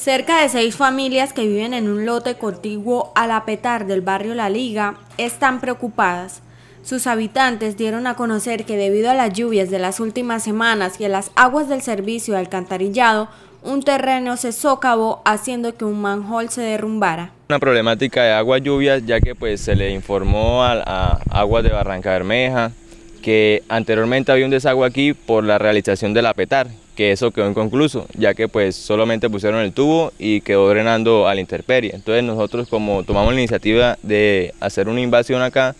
Cerca de seis familias que viven en un lote contiguo al apetar del barrio La Liga están preocupadas. Sus habitantes dieron a conocer que debido a las lluvias de las últimas semanas y a las aguas del servicio de alcantarillado, un terreno se socavó haciendo que un manjol se derrumbara. Una problemática de agua lluvias ya que pues se le informó a, a Aguas de Barranca Bermeja que anteriormente había un desagüe aquí por la realización del apetar, que eso quedó inconcluso, ya que pues solamente pusieron el tubo y quedó drenando a la intemperie. Entonces nosotros como tomamos la iniciativa de hacer una invasión acá,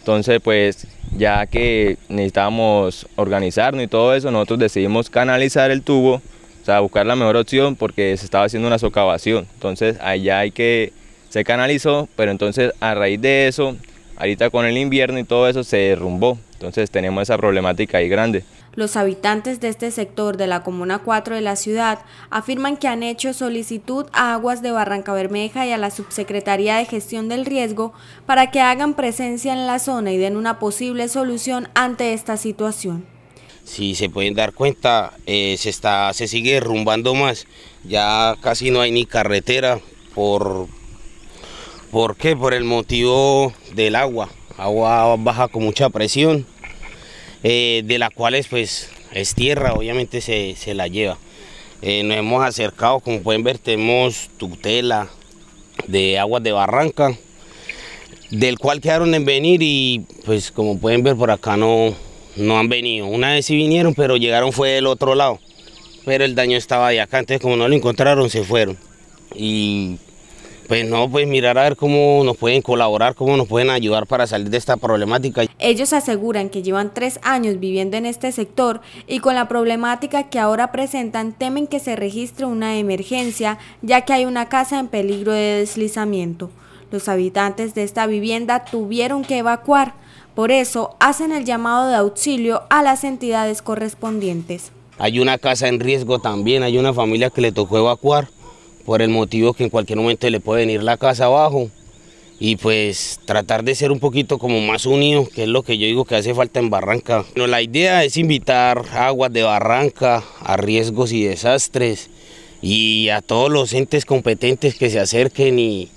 entonces pues ya que necesitábamos organizarnos y todo eso, nosotros decidimos canalizar el tubo, o sea, buscar la mejor opción porque se estaba haciendo una socavación. Entonces allá hay que, se canalizó, pero entonces a raíz de eso, ahorita con el invierno y todo eso se derrumbó. Entonces tenemos esa problemática ahí grande. Los habitantes de este sector de la Comuna 4 de la ciudad afirman que han hecho solicitud a Aguas de Barranca Bermeja y a la Subsecretaría de Gestión del Riesgo para que hagan presencia en la zona y den una posible solución ante esta situación. Si se pueden dar cuenta, eh, se, está, se sigue derrumbando más. Ya casi no hay ni carretera por, ¿por qué? Por el motivo del agua. Agua baja con mucha presión eh, de las cuales pues es tierra, obviamente se, la lleva. Eh, nos hemos acercado, como pueden ver, tenemos tutela de aguas de barranca, del cual quedaron en venir y pues como pueden ver por acá no, no han venido. Una vez sí vinieron, pero llegaron fue del otro lado, pero el daño estaba de acá, entonces como no lo encontraron se fueron. Y pues no, pues mirar a ver cómo nos pueden colaborar, cómo nos pueden ayudar para salir de esta problemática. Ellos aseguran que llevan tres años viviendo en este sector y con la problemática que ahora presentan temen que se registre una emergencia ya que hay una casa en peligro de deslizamiento. Los habitantes de esta vivienda tuvieron que evacuar, por eso hacen el llamado de auxilio a las entidades correspondientes. Hay una casa en riesgo también, hay una familia que le tocó evacuar por el motivo que en cualquier momento le puede venir la casa abajo y pues tratar de ser un poquito como más unido que es lo que yo digo que hace falta en Barranca. no la idea es invitar aguas de Barranca a riesgos y desastres y a todos los entes competentes que se acerquen y,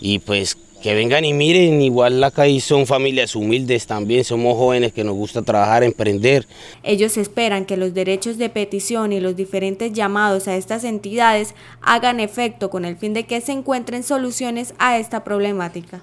y pues que vengan y miren, igual acá y son familias humildes también, somos jóvenes que nos gusta trabajar, emprender. Ellos esperan que los derechos de petición y los diferentes llamados a estas entidades hagan efecto con el fin de que se encuentren soluciones a esta problemática.